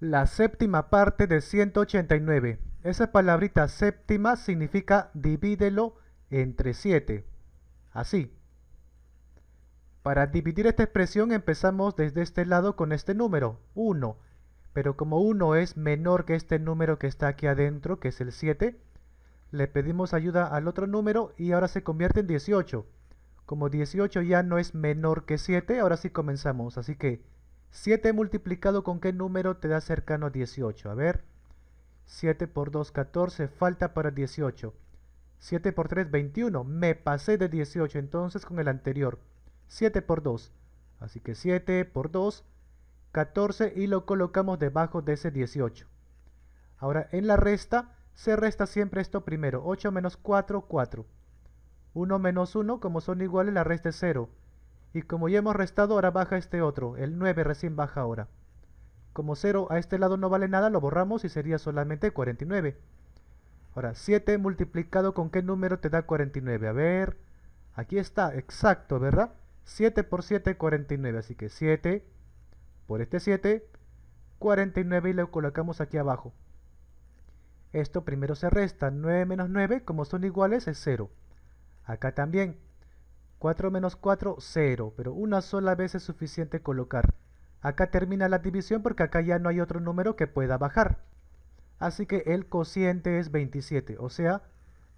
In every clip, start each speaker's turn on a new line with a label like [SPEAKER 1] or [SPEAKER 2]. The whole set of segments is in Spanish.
[SPEAKER 1] La séptima parte de 189. Esa palabrita séptima significa divídelo entre 7. Así. Para dividir esta expresión empezamos desde este lado con este número, 1. Pero como 1 es menor que este número que está aquí adentro, que es el 7, le pedimos ayuda al otro número y ahora se convierte en 18. Como 18 ya no es menor que 7, ahora sí comenzamos. Así que 7 multiplicado con qué número te da cercano a 18. A ver, 7 por 2, 14, falta para 18. 7 por 3, 21. Me pasé de 18 entonces con el anterior. 7 por 2. Así que 7 por 2, 14 y lo colocamos debajo de ese 18. Ahora en la resta se resta siempre esto primero. 8 menos 4, 4. 1 menos 1, como son iguales, la resta es 0. Y como ya hemos restado, ahora baja este otro. El 9 recién baja ahora. Como 0 a este lado no vale nada, lo borramos y sería solamente 49. Ahora, 7 multiplicado con qué número te da 49. A ver, aquí está, exacto, ¿verdad? 7 por 7, 49. Así que 7 por este 7, 49 y lo colocamos aquí abajo. Esto primero se resta, 9 menos 9, como son iguales es 0. Acá también, 4 menos 4, 0, pero una sola vez es suficiente colocar. Acá termina la división porque acá ya no hay otro número que pueda bajar. Así que el cociente es 27, o sea,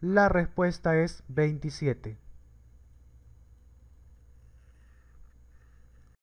[SPEAKER 1] la respuesta es 27.